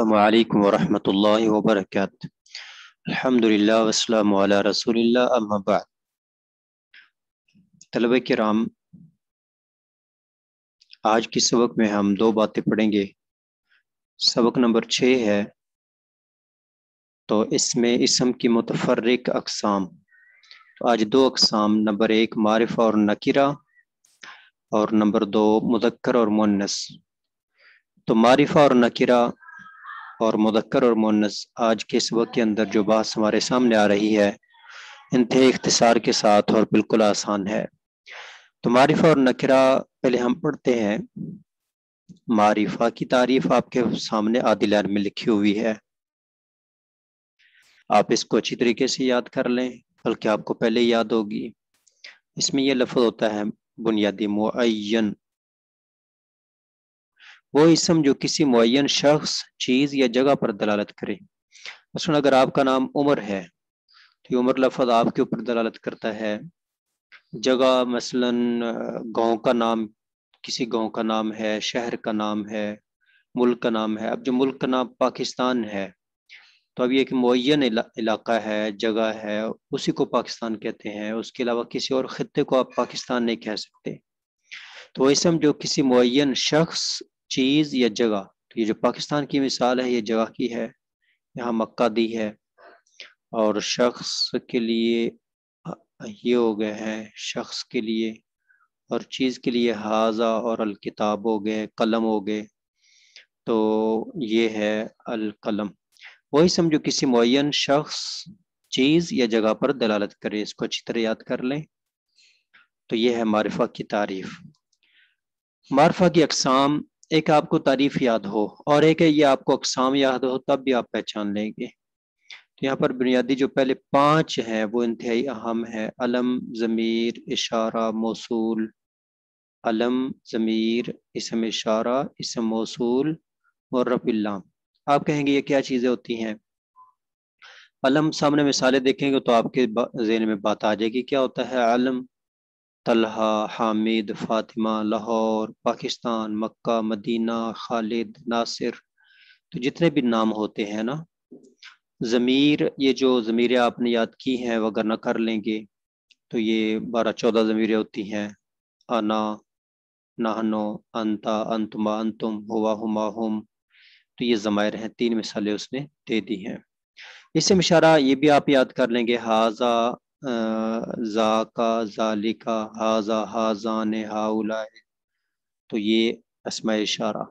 अल्लाम वरहमल वबरक आज के सबक में हम दो बातें पढ़ेंगे सबक नंबर छः है तो इसमें इसम की मुतफरक अकसाम तो आज दो अकसाम नंबर एक मारिफ और नकिरा और नंबर दो मुदक्कर और मुन्नस तो मारिफा और नकिरा और मुदक्कर और मुन्नस आज के इस वक्त के अंदर जो बात हमारे सामने आ रही है इनते इख्तिसार के साथ और बिल्कुल आसान है तो मारिफा और नकरा पहले हम पढ़ते हैं मारिफा की तारीफ आपके सामने आदिल में लिखी हुई है आप इसको अच्छी तरीके से याद कर लें बल्कि आपको पहले याद होगी इसमें यह लफ्ज़ होता है बुनियादी मुन वो इसम जो किसी मुन शख्स चीज़ या जगह पर दलालत करे मसलन अगर आपका नाम उमर है तो उमर लफज आपके ऊपर दलालत करता है जगह मसलन गांव का नाम किसी गांव का नाम है शहर का नाम है मुल्क का नाम है अब जो मुल्क का नाम पाकिस्तान है तो अब ये एक मुन इलाका है जगह है उसी को पाकिस्तान कहते हैं उसके अलावा किसी और ख़त्े को आप पाकिस्तान नहीं कह सकते तो इसम जो किसी मुन शख्स चीज़ या जगह तो ये जो पाकिस्तान की मिसाल है ये जगह की है यहाँ मक्का दी है और शख्स के लिए ये हो गए हैं शख्स के लिए और चीज़ के लिए हाजा और अलकिताब हो गए कलम हो गए तो ये है अलकलम वही समझो किसी मुन शख्स चीज़ या जगह पर दलालत करे इसको अच्छी तरह याद कर लें तो ये है मारफा की तारीफ मारफा की अकसाम एक आपको तारीफ याद हो और एक है ये आपको अकसाम याद हो तब भी आप पहचान लेंगे तो यहाँ पर बुनियादी जो पहले पांच हैं वो इंतहाई अहम है अलम ज़मीर इशारा मौसूल अलम ज़मीर इसम इशारा इसम मौसूल और रफ़िल्लाम आप कहेंगे ये क्या चीज़ें होती हैं अलम सामने मिसालें देखेंगे तो आपके जहन में बात आ जाएगी क्या होता है अलम तलहा हामिद फातिमा लाहौर पाकिस्तान मक्का मदीना खालिद नासिर तो जितने भी नाम होते हैं ना ज़मीर ये जो ज़मीरें आपने याद की हैं वगैरह ना कर लेंगे तो ये बारह चौदह ज़मीरें होती हैं आना नाहनो अंता अंतमा अंतुम हुआ हुमा हुम तो ये ज़मायर हैं तीन मिसालें उसने दे दी हैं इससे मशारा ये भी आप याद कर लेंगे हाजा ज़ाका ज़ालिका हाजा हाजान हाउला तो ये असम इशारा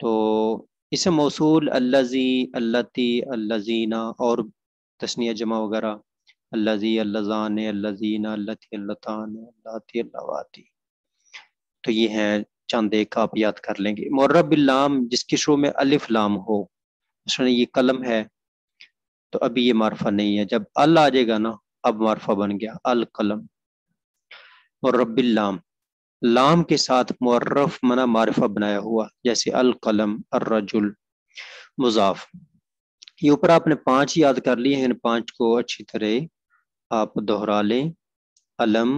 तो इसे मौसूल अल्लाजी अल्लाती अल्लाजीना और तस्निया जमा वगैरह अल्लाजी अल्लाजान अल्लाजीना अल्लाती अल्लातान अल्लाती अल्लावाती तो ये हैं चंद एक आप याद कर लेंगे मौरबिल्लाम जिसके शुरू में अलिफ लाम हो उसने ये कलम है तो अभी ये मारफा नहीं है जब अल आ जाएगा ना अब मारफा बन गया अल कलम और रबिल्लाम लाम के साथ मुर्रफ मना मारफा बनाया हुआ जैसे अल कलम अर्रजुल मुजाफ ये ऊपर आपने पांच याद कर लिए हैं इन पांच को अच्छी तरह आप दोहरा लें अलम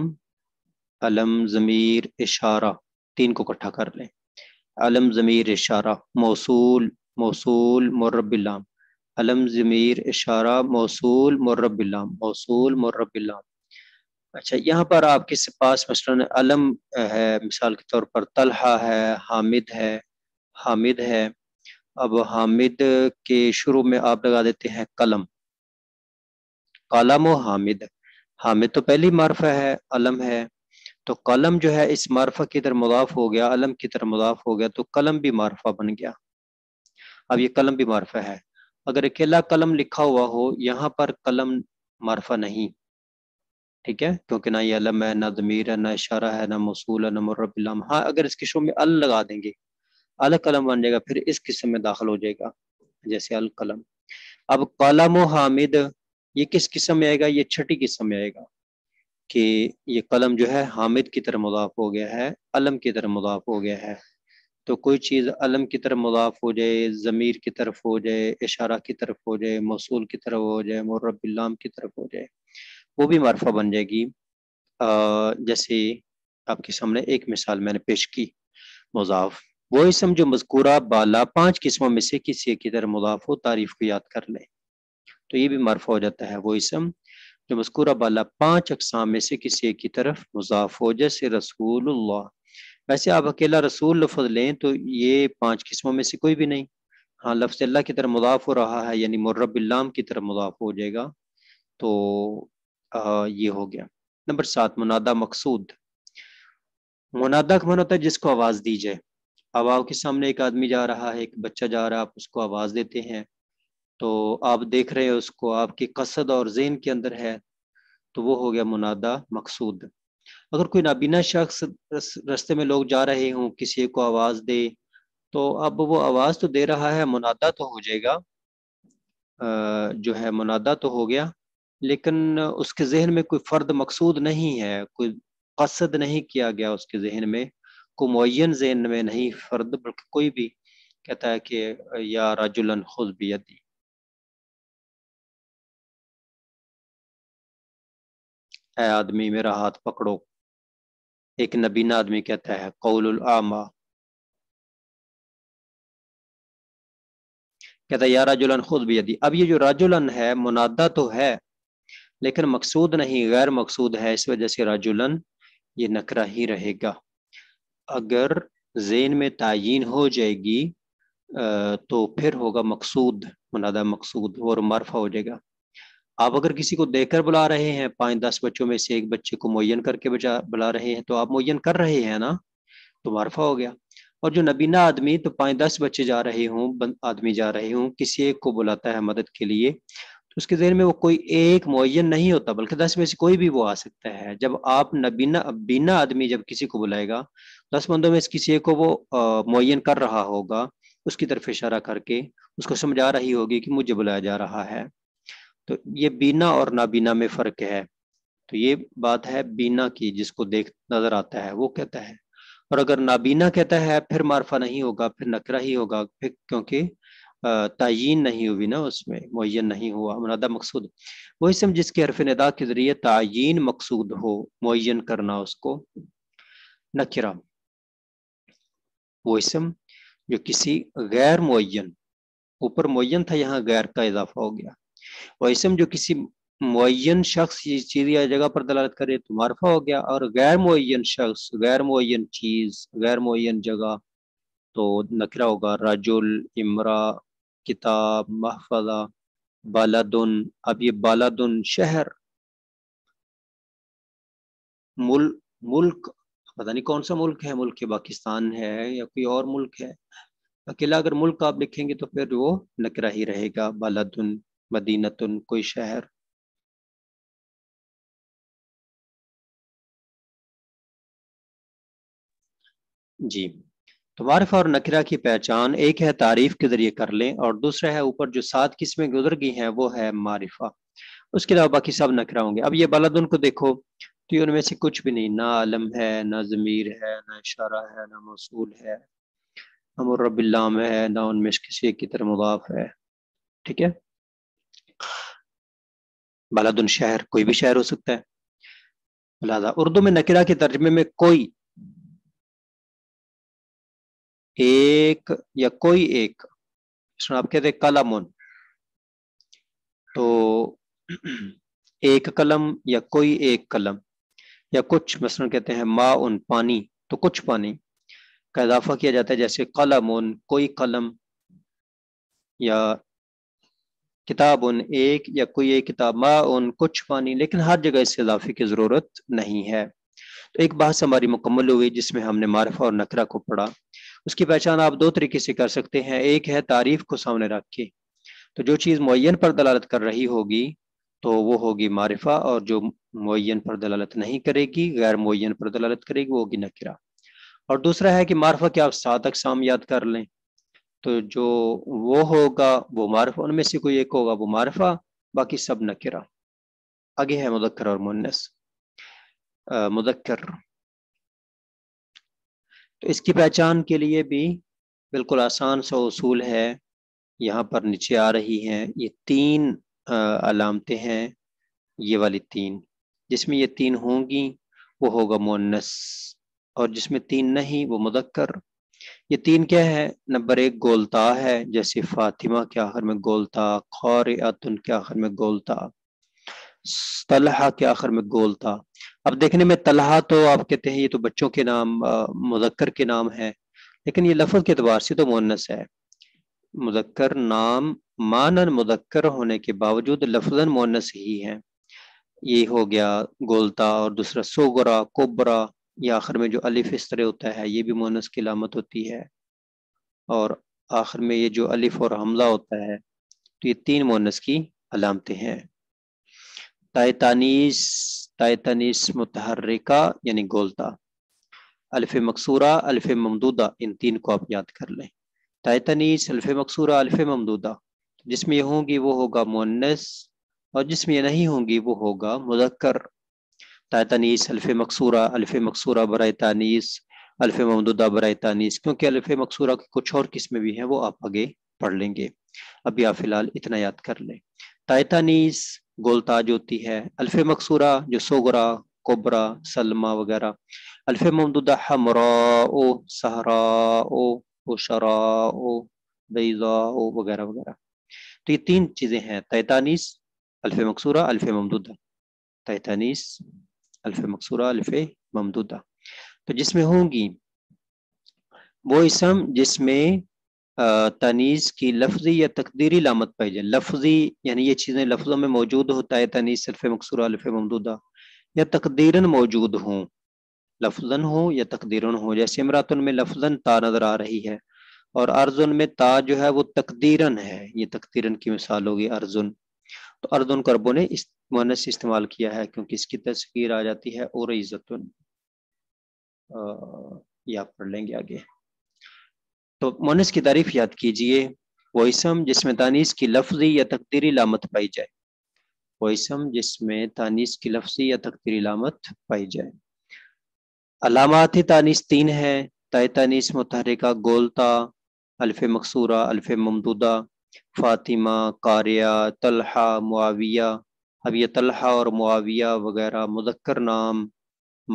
अलम ज़मीर इशारा तीन को इकट्ठा कर लें अलम ज़मीर इशारा मौसूल मौसूल मुर्रबिल्लाम अलम ज़मीर इशारा मौसूल मर्रबिल्लाम मौसूल मर्रबिल्लाम अच्छा यहाँ पर आपके पास मसलन अलम है मिसाल के तौर पर तलहा है हामिद है हामिद है अब हामिद के शुरू में आप लगा देते हैं कलम कलम व हामिद हामिद तो पहली मारफा है अलम है तो कलम जो है इस मारफा की तरह मुदाफ हो गया अलम की तरह मुदाफ हो गया तो कलम भी मारफा बन गया अब ये कलम भी मारफा है अगर अकेला कलम लिखा हुआ हो यहाँ पर कलम मारफा नहीं ठीक है क्योंकि ना ये अलम है ना जमीर है ना इशारा है ना मसूल है ना मुर्रबिलम हाँ अगर इस किस्म में अल लगा देंगे अल कलम बन जाएगा फिर इस किस्म में दाखिल हो जाएगा जैसे अल कलम अब कलम हामिद ये किस किस्म में आएगा ये छठी किस्म में आएगा कि ये कलम जो है हामिद की तरह मुदाफ हो गया है अलम की तरह मुदाफ हो गया है तो कोई चीज़ अलम की तरफ मुदाफ हो जाए ज़मीर की तरफ हो जाए इशारा की तरफ हो जाए मौसूल की तरफ हो जाए मरबिल्लाम की तरफ हो जाए वो भी मारफा बन जाएगी जैसे आपके सामने एक मिसाल मैंने पेश की मुजाफ वो इसम जो मजकूरा बाला पांच किस्मों में से किसी की तरह मुदाफ हो तारीफ को याद कर ले तो ये भी मारफा हो जाता है वो इसम जो मजकूरा बाला पांच अकसाम में से किसी एक की तरफ मुजाफ हो जैसे रसूल वैसे आप अकेला रसूल लफ्ज़ लें तो ये पांच किस्मों में से कोई भी नहीं हाँ लफ्ज़ अल्लाह की तरफ मुदाफ हो रहा है यानी मुर्रबिल्लाम की तरफ मुदाफ हो जाएगा तो आ, ये हो गया नंबर सात मुनादा मकसूद मुनादा का मन मतलब होता है जिसको आवाज़ दी जाए अब आपके सामने एक आदमी जा रहा है एक बच्चा जा रहा है आप उसको आवाज़ देते हैं तो आप देख रहे हैं उसको आपके कसद और जेन के अंदर है तो वो हो गया मुनादा मकसूद अगर कोई नाबीना शख्स रस्ते में लोग जा रहे हों किसी को आवाज़ दे तो अब वो आवाज़ तो दे रहा है मुनादा तो हो जाएगा जो है मुनादा तो हो गया लेकिन उसके जहन में कोई फ़र्द मकसूद नहीं है कोई कसद नहीं किया गया उसके जहन में कोई मुन जहन में नहीं फ़र्द बल्कि कोई भी कहता है कि या राजुलन खुद भी यदि आदमी मेरा हाथ पकड़ो एक नबीना आदमी कहता है कौल आमा कहता है या राजन खुद भी यदि अब ये जो राजुलन है मुनादा तो है लेकिन मकसूद नहीं गैर मकसूद है इस वजह से राजुलन ये नकरा ही रहेगा अगर जेन में तयन हो जाएगी तो फिर होगा मकसूद मुनादा मकसूद और मरफा हो जाएगा आप अगर किसी को देखकर बुला रहे हैं पाँच दस बच्चों में से एक बच्चे को मुयन करके बचा बुला रहे हैं तो आप मुयन कर रहे हैं ना तो मारफा हो गया और जो नबीना आदमी तो पाँच दस बच्चे जा रहे हों आदमी जा रहे हों किसी एक को बुलाता है मदद के लिए तो उसके जहन में वो कोई एक मुन नहीं होता बल्कि दस में से कोई भी वो आ सकता है जब आप नबीना बीना आदमी जब किसी को बुलाएगा दस बंदों में से किसी एक को वो मुन कर रहा होगा उसकी तरफ इशारा करके उसको समझा रही होगी कि मुझे बुलाया जा रहा है तो ये बीना और नाबीना में फर्क है तो ये बात है बीना की जिसको देख नजर आता है वो कहता है और अगर नाबीना कहता है फिर मारफा नहीं होगा फिर नकरा ही होगा फिर क्योंकि तयन नहीं हुई ना उसमें मुन नहीं हुआ मुनादा मकसूद वो इसम जिसके हरफ नदा के ज़रिए तयन मकसूद हो मुन करना उसको नकरा वो इसम जो किसी गैर मुन ऊपर मुन था यहाँ गैर का इजाफा हो गया वैसम जो किसी मुन शख्स चीज या जगह पर दलालत करे तो मारफा हो गया और गैर मुन शख्स गैर मुन चीज गैर मुन जगह तो नकरा होगा राजुल इमरा किताब महफजा बालादुन अब ये बालादुन शहर मुल मुल्क पता नहीं कौन सा मुल्क है मुल्क पाकिस्तान है या कोई और मुल्क है अकेला अगर मुल्क आप लिखेंगे तो फिर वो नकरा ही रहेगा बालादुन मदीनतुन कोई शहर जी तो मारफ और नखरा की पहचान एक है तारीफ के जरिए कर लें और दूसरा है ऊपर जो सात किस्में गुजर गई हैं वो है मारिफा उसके अलावा बाकी सब नखरा होंगे अब ये बलद उनको देखो तो ये उनमें से कुछ भी नहीं ना आलम है ना ज़मीर है ना इशारा है ना मौसूल है ना मुरबिल्लाम है ना उनमें किसी की तरह मुबाफ है ठीक है बलदन शहर कोई भी शहर हो सकता है लिहाजा उर्दू में नकिरा के तर्जमे में कोई एक या कोई एक इसमें आप कहते हैं कलम तो एक कलम या कोई एक कलम या कुछ मसलन कहते हैं मा उन पानी तो कुछ पानी का इजाफा किया जाता है जैसे कलम उन कोई कलम या किताब उन एक या कोई एक किताब माँ उन कुछ पानी लेकिन हर जगह इसके इजाफे की ज़रूरत नहीं है तो एक बात हमारी मुकम्मल हुई जिसमें हमने मारफा और नकरा को पढ़ा उसकी पहचान आप दो तरीके से कर सकते हैं एक है तारीफ को सामने रख के तो जो चीज़ मुन पर दलालत कर रही होगी तो वो होगी मारफा और जो मुन पर दलालत नहीं करेगी गैर मुन पर दलालत करेगी वो होगी नकरा और दूसरा है कि मारफा के आप सात अकसाम याद कर लें तो जो वो होगा वो मारफा उनमें से कोई एक होगा वो मारफा बाकी सब नकिरा आगे है मुदक्कर और मुन्नस मुदक्कर तो इसकी पहचान के लिए भी बिल्कुल आसान सा उसूल है यहाँ पर नीचे आ रही हैं ये तीन अलामतें हैं ये वाली तीन जिसमें ये तीन होंगी वो होगा मुन्नस और जिसमें तीन नहीं वो मुदक्कर ये तीन क्या है नंबर एक गोलता है जैसे फातिमा के आखिर में गोलता खौर अतन के आखिर में गोलता तलहा के आखिर में गोलता अब देखने में तलहा तो आप कहते हैं ये तो बच्चों के नाम मुजक्कर के नाम है लेकिन ये लफज के अतबार से तो मोनस है मुजक्कर नाम मानन मुजक्कर होने के बावजूद लफजन मोनस ही है ये हो गया गोलता और दूसरा सोगरा कोबरा या आखिर में जो अलिफ इस तरह होता है ये भी मोनस की लामत होती है और आखिर में ये जो अलिफ और हमला होता है तो ये तीन मोनस की अलामतें हैं तायतानीस तायतानीस मतहरिका यानी गोलता अल्फ मकसूरा अल्फ ममदूदा इन तीन को आप याद कर लें तायतानीस अल्फ मकसूरा अल्फ ममदूदा जिसमें ये होंगी वो होगा मोनस और जिसमें ये नहीं होंगी वो होगा मुजक्कर तनीस अल्फ़ मकसूरा अल्फ़ मकसूरा बरए तानीस अल्फ़ ममदुदा बरए तानीस क्योंकि अल्फ़ मकसूरा की कुछ और किस्में भी हैं वो आप आगे पढ़ लेंगे अभी आप फिलहाल इतना याद कर लें तायतानीस गोलताज होती है अल्फ़ मकसूरा जो सोगरा कोबरा सलमा वगैरह अल्फ़ ममदुदा हमरा ओ सहरा ओ शरा ओ बैजा ओ वगैरह वगैरह तो ये तीन चीज़ें हैं तैतानीस अल्फ़ मकसूरा अल्फ़ ममदुदा तैतानीस अल्फ़ मकसूरा अल्फ़ ममदूदा तो जिसमें होंगी वो इसम जिसमें तनीज़ की लफ्जी या तकदीरी लामत पाई जाए लफ्जी यानी ये चीज़ें लफ्ज़ों में मौजूद होता है तनीज़ सल्फ़ मकसूर अल्फ़ ममदूदा या तकदीरन मौजूद हों लफजन हो या तकदीरन हो जैसे इमरातन में लफजन ता नज़र आ रही है और अर्जुन में ता जो है वो तकदीरन है ये तकदीरन की मिसाल होगी अर्जुन तो अर्दन कर्बो ने इस मोनस इस्तेमाल किया है क्योंकि इसकी तस्वीर आ जाती है और इज्जतन याद पढ़ लेंगे आगे तो मोनस की तारीफ याद कीजिए वो इसम जिसमें तानीस की लफ्जी या तकदीरी लामत पाई जाए वो इसम जिसमें तानीस की लफ्जी या तकदीरी लामत पाई जाए अलामत तानीस तीन है तय तानीस मुतहरिका गोलता अल्फ मकसूरा अल्फ ममदूदा फातिमा कारिया तलहा मुआविया अब ये तलहा और मुआविया वगैरह मुदक्कर नाम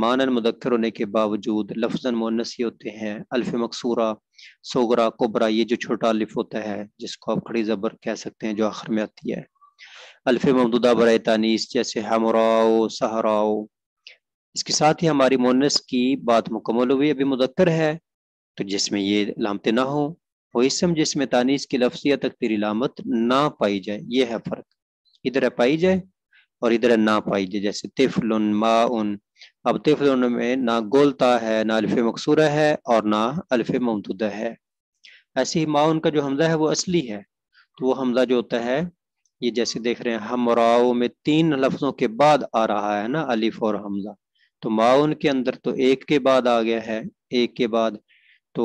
मानन मुदक्कर होने के बावजूद लफजन मुन्नसी होते हैं अल्फ मकसूरा सोगरा कोबरा ये जो छोटा अलिफ होता है जिसको आप खड़ी ज़बर कह सकते हैं जो आखिर में आती है अल्फ ममदूदा बर तानीस जैसे हमराओ सहराओ इसके साथ ही हमारी मुन्नस की बात मुकम्मल हुई अभी मुदक्र है तो जिसमें ये लामते ना हो वो इसम जिसमें तानीस की लफ्सिया तक तेरी लामत ना पाई जाए ये है फ़र्क इधर है पाई जाए और इधर ना पाई जाए जैसे तिफल मा उन अब तिफल में ना गोलता है ना अल्फ मकसूरा है और ना अल्फ ममतुदा है ऐसे ही माउन का जो हमजा है वो असली है तो वो हमजा जो होता है ये जैसे देख रहे हैं हमराओ में तीन लफ्जों के बाद आ रहा है ना अलिफ और हमजा तो माउन के अंदर तो एक के बाद आ गया है एक के बाद तो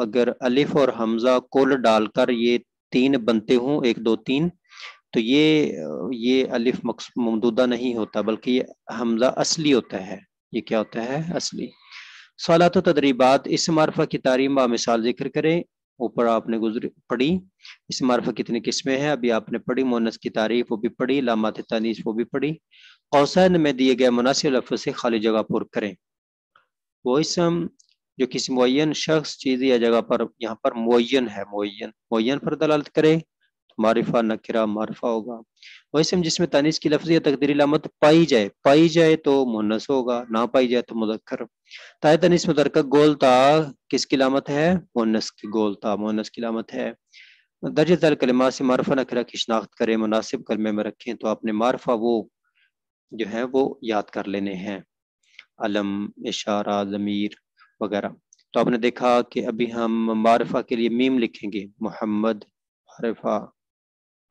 अगर अलिफ और हमजा कुल डालकर ये तीन बनते हों एक दो तीन तो ये ये अलिफ ममदूदा नहीं होता बल्कि ये हमजा असली होता है ये क्या होता है असली सलात तदरीबात इस मार्फा की तारीम बा मिसाल जिक्र करें ऊपर आपने गुजरी पढ़ी इस मार्फा कितनी किस्में हैं अभी आपने पढ़ी मोनस की तारीफ वो भी पढ़ी लामात तनीस वो भी पढ़ी कौसैन में दिए गए मुनासिब लफ्ज से खाली जगह पुर करें वो इसम जो किसी मुन शख्स चीज या जगह पर यहाँ पर मुन है मुन मुन पर दलालत करे तो मारिफा नकरा मारफा होगा वही वैसे जिसमें तनिस की लफ्जी तकदीरी लामत पाई जाए पाई जाए तो मुनस होगा ना पाई जाए तो मुदखर ताए तनिस मुदरक गोलता किसकी लामत है मुनस की गोलता मुनस की लामत है दर्ज दल कलमा से मारफा नकरा की शनाख्त करें मुनासिब कलमे में रखें तो आपने मारफा वो जो है वो याद कर लेने हैं अलम इशारा ज़मीर वगैरह तो आपने देखा कि अभी हम मारफा के लिए मीम लिखेंगे मोहम्मद मारफा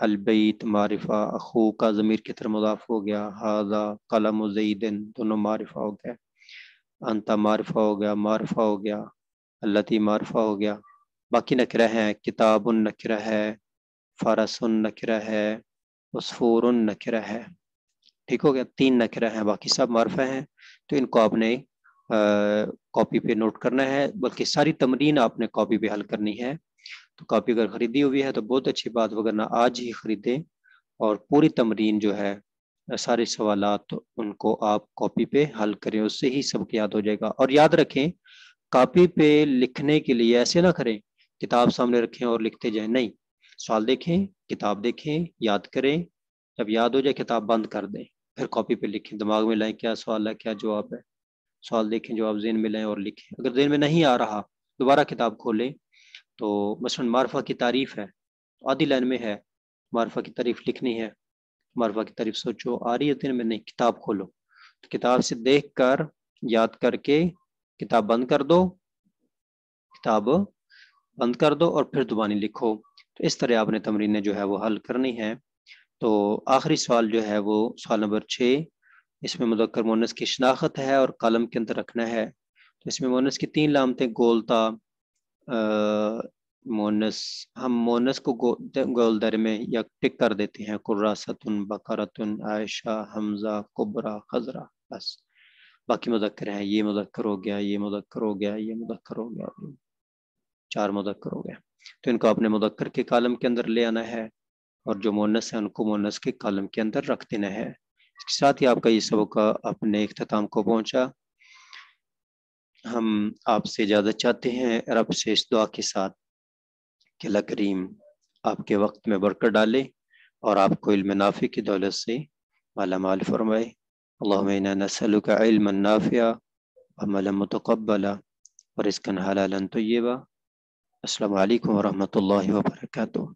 अलबैत मारफा अखू का ज़मीर की तरह मुदाफ हो गया हाजा कलम उजीदिन दोनों मारफा हो गया अंता मारफा हो गया मारफा हो गया अल्लती मारफा हो गया बाकी नखरा हैं किताब नखरा है फ़रसन नखरा है उसफूर नखरा है ठीक हो गया तीन नखरा हैं बाकी सब मारफा हैं तो इनको आपने कॉपी पे नोट करना है बल्कि सारी तमरीन आपने कॉपी पे हल करनी है तो कॉपी अगर खरीदी हुई है तो बहुत अच्छी बात वगरना आज ही खरीदें और पूरी तमरीन जो है सारे सवाल तो उनको आप कॉपी पे हल करें उससे ही सबक याद हो जाएगा और याद रखें कॉपी पे लिखने के लिए ऐसे ना करें किताब सामने रखें और लिखते जाए नहीं सवाल देखें किताब देखें याद करें जब याद हो जाए किताब बंद कर दें फिर कॉपी पे लिखें दिमाग में लाए क्या सवाल है क्या जवाब है सवाल देखें जो आप जेन में लें और लिखें अगर जेन में नहीं आ रहा दोबारा किताब खोलें तो मसलन मारफा की तारीफ है आधी लाइन में है मारफा की तारीफ लिखनी है मारफा की तारीफ सोचो आ रही है दिन में नहीं किताब खोलो तो किताब से देख कर याद करके किताब बंद कर दो किताब बंद कर दो और फिर दुबानी लिखो तो इस तरह आपने तमरीने जो है वो हल करनी है तो आखिरी सवाल जो है वो सवाल नंबर छः इसमें मुदक्कर मोनस की शनाख्त है और कलम के अंदर रखना है तो इसमें मोनस की तीन लामतें गोलता मोनस हम मोनस को गो, गोल दर में या टिक कर देते हैं कुर्रासतन बकरतन आयशा हमजा कुबरा खजरा बस बाकी मुदक्कर हैं ये मुदक्कर हो गया ये मुदक्कर हो गया ये मुदक्कर हो गया चार मुदक्कर हो गया तो इनको आपने मुदक्कर के कालम के अंदर ले आना है और जो मोनस है उनको मोनस के कालम के अंदर रख देना है इसके साथ ही आपका ये सबक अपने अख्ताम को पहुंचा हम आपसे इजाज़त चाहते हैं रब से इस दुआ के साथ कि करीम आपके वक्त में बरकर डाले और आपको इल्म नाफी की दौलत से माला माल फरमाए अल्लाह नसल का इल्म नाफिया अमल मतकबला और इसकन हलालन तय्यबा असल वरहमल वर्का